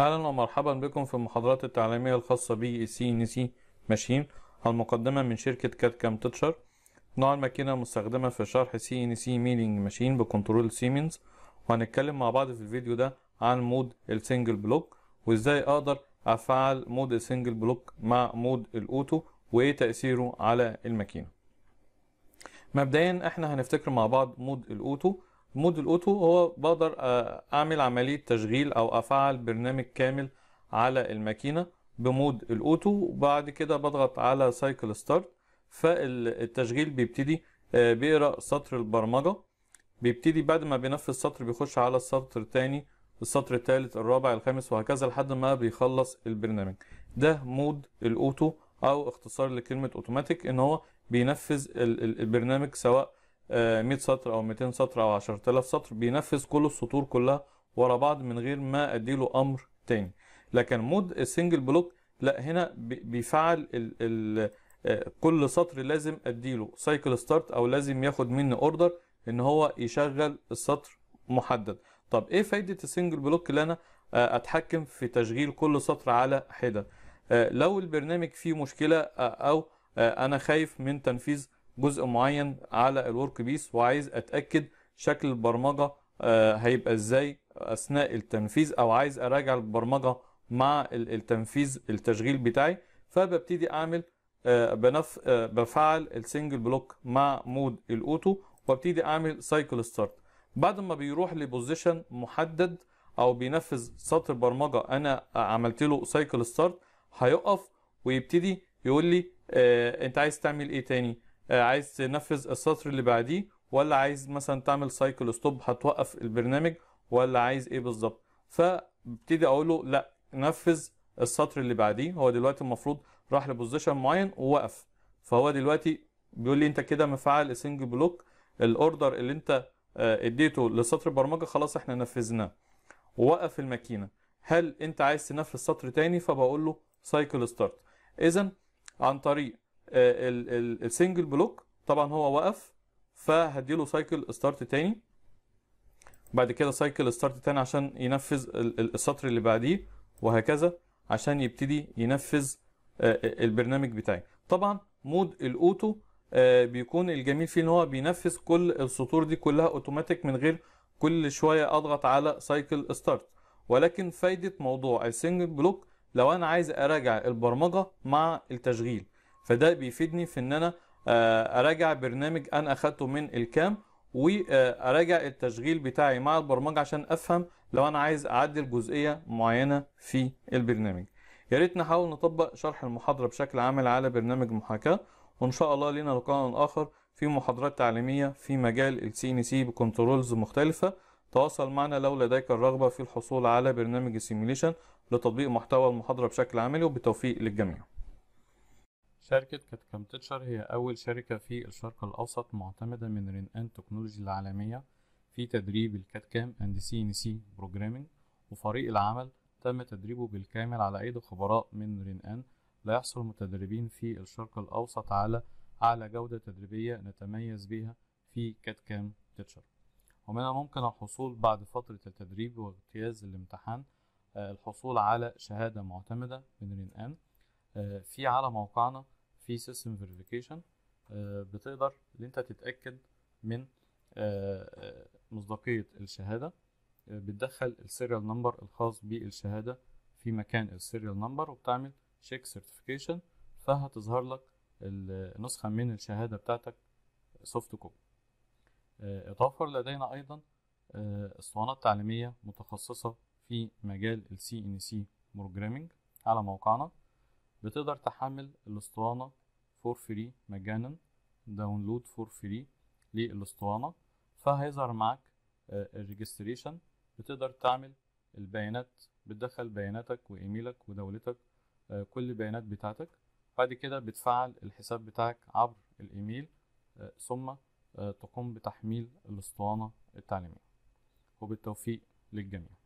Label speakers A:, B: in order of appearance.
A: اهلا ومرحبا بكم في المحاضرات التعليميه الخاصه بي سي ان سي ماشين المقدمه من شركه كات كام تيتشر نوع الماكينه المستخدمه في شرح سي ان سي ميلينج ماشين بكنترول سيمنز وهنتكلم مع بعض في الفيديو ده عن مود السنجل بلوك وازاي اقدر افعل مود السنجل بلوك مع مود الاوتو وايه تاثيره على الماكينه مبدئيا احنا هنفتكر مع بعض مود الاوتو مود الاوتو هو بقدر آه، اعمل عملية تشغيل او افعل برنامج كامل على الماكينة بمود الاوتو وبعد كده بضغط على سايكل ستارت فالتشغيل بيبتدي آه، بيقرا سطر البرمجة بيبتدي بعد ما بينفذ سطر بيخش على السطر الثاني السطر الثالث الرابع الخامس وهكذا لحد ما بيخلص البرنامج ده مود الاوتو او اختصار لكلمة اوتوماتيك ان هو بينفذ البرنامج سواء 100 سطر او 200 سطر او 10000 سطر بينفذ كل السطور كلها ورا بعض من غير ما اديله امر تاني لكن مود السنجل بلوك لا هنا بيفعل الـ الـ آه، كل سطر لازم اديله سايكل ستارت او لازم ياخد مني اوردر ان هو يشغل السطر محدد طب ايه فايده السنجل بلوك اللي انا آه، اتحكم في تشغيل كل سطر على حده آه، لو البرنامج فيه مشكله او انا خايف من تنفيذ جزء معين على الورك بيس وعايز اتاكد شكل البرمجه آه، هيبقى ازاي اثناء التنفيذ او عايز اراجع البرمجه مع التنفيذ التشغيل بتاعي فببتدي اعمل آه، بنف آه، بفعل السنجل بلوك مع مود الاوتو وابتدي اعمل سايكل ستارت بعد ما بيروح لبوزيشن محدد او بينفذ سطر برمجه انا عملت له سايكل ستارت هيقف ويبتدي يقول لي انت عايز تعمل ايه تاني آه، عايز تنفذ السطر اللي بعديه ولا عايز مثلا تعمل سايكل ستوب هتوقف البرنامج ولا عايز ايه بالظبط فابتدي اقول له لا نفذ السطر اللي بعديه هو دلوقتي المفروض راح لبوزيشن معين ووقف فهو دلوقتي بيقول لي انت كده مفعل السنجل بلوك الاوردر اللي انت آه، اديته لسطر البرمجه خلاص احنا نفذناه ووقف الماكينه هل انت عايز تنفذ سطر تاني فبقول له سايكل ستارت اذا عن طريق آه، السنجل بلوك طبعا هو وقف فهديله سايكل ستارت تاني بعد كده سايكل ستارت تاني عشان ينفذ السطر اللي بعديه وهكذا عشان يبتدي ينفذ آه، البرنامج بتاعي طبعا مود الاوتو آه، بيكون الجميل فيه ان هو بينفذ كل السطور دي كلها اوتوماتيك من غير كل شويه اضغط على سايكل ستارت ولكن فايده موضوع السنجل بلوك لو انا عايز اراجع البرمجه مع التشغيل فده بيفيدني في ان انا آه، اراجع برنامج انا اخدته من الكام واراجع التشغيل بتاعي مع البرمجه عشان افهم لو انا عايز اعدل جزئيه معينه في البرنامج يا ريت نحاول نطبق شرح المحاضره بشكل عام على برنامج محاكاه وان شاء الله لينا لقاء اخر في محاضرات تعليميه في مجال السي ان سي بكنترولز مختلفه تواصل معنا لو لديك الرغبه في الحصول على برنامج السيميليشن لتطبيق محتوى المحاضره بشكل عملي وبالتوفيق للجميع شركة كتكم تيتشر هي أول شركة في الشرق الأوسط معتمدة من أن تكنولوجي العالمية في تدريب الكاتكام أند سي إن سي بروجرامينج وفريق العمل تم تدريبه بالكامل على أيدي خبراء من رينان ليحصل المتدربين في الشرق الأوسط على أعلى جودة تدريبية نتميز بها في كاتكام تيتشر ومن الممكن الحصول بعد فترة التدريب واجتياز الامتحان آه، الحصول على شهادة معتمدة من أن آه، في على موقعنا في سيستم فيريفيكيشن آه، بتقدر ان انت تتاكد من آه، آه، مصداقيه الشهاده بتدخل السيريال نمبر الخاص بالشهاده في مكان السيريال نمبر وبتعمل شيك سيرتيفيكيشن فهتظهر لك النسخه من الشهاده بتاعتك سوفت كوبي اتوفر لدينا ايضا اسطوانات تعليميه متخصصه في مجال السي ان سي بروجرامنج على موقعنا بتقدر تحمل الاسطوانة فور فري مجانا داونلود فور فري للاسطوانة فهيظهر معاك آه، الريجستريشن بتقدر تعمل البيانات بتدخل بياناتك وايميلك ودولتك آه، كل البيانات بتاعتك بعد كده بتفعل الحساب بتاعك عبر الايميل آه، ثم تقوم بتحميل الاسطوانة التعليمية وبالتوفيق للجميع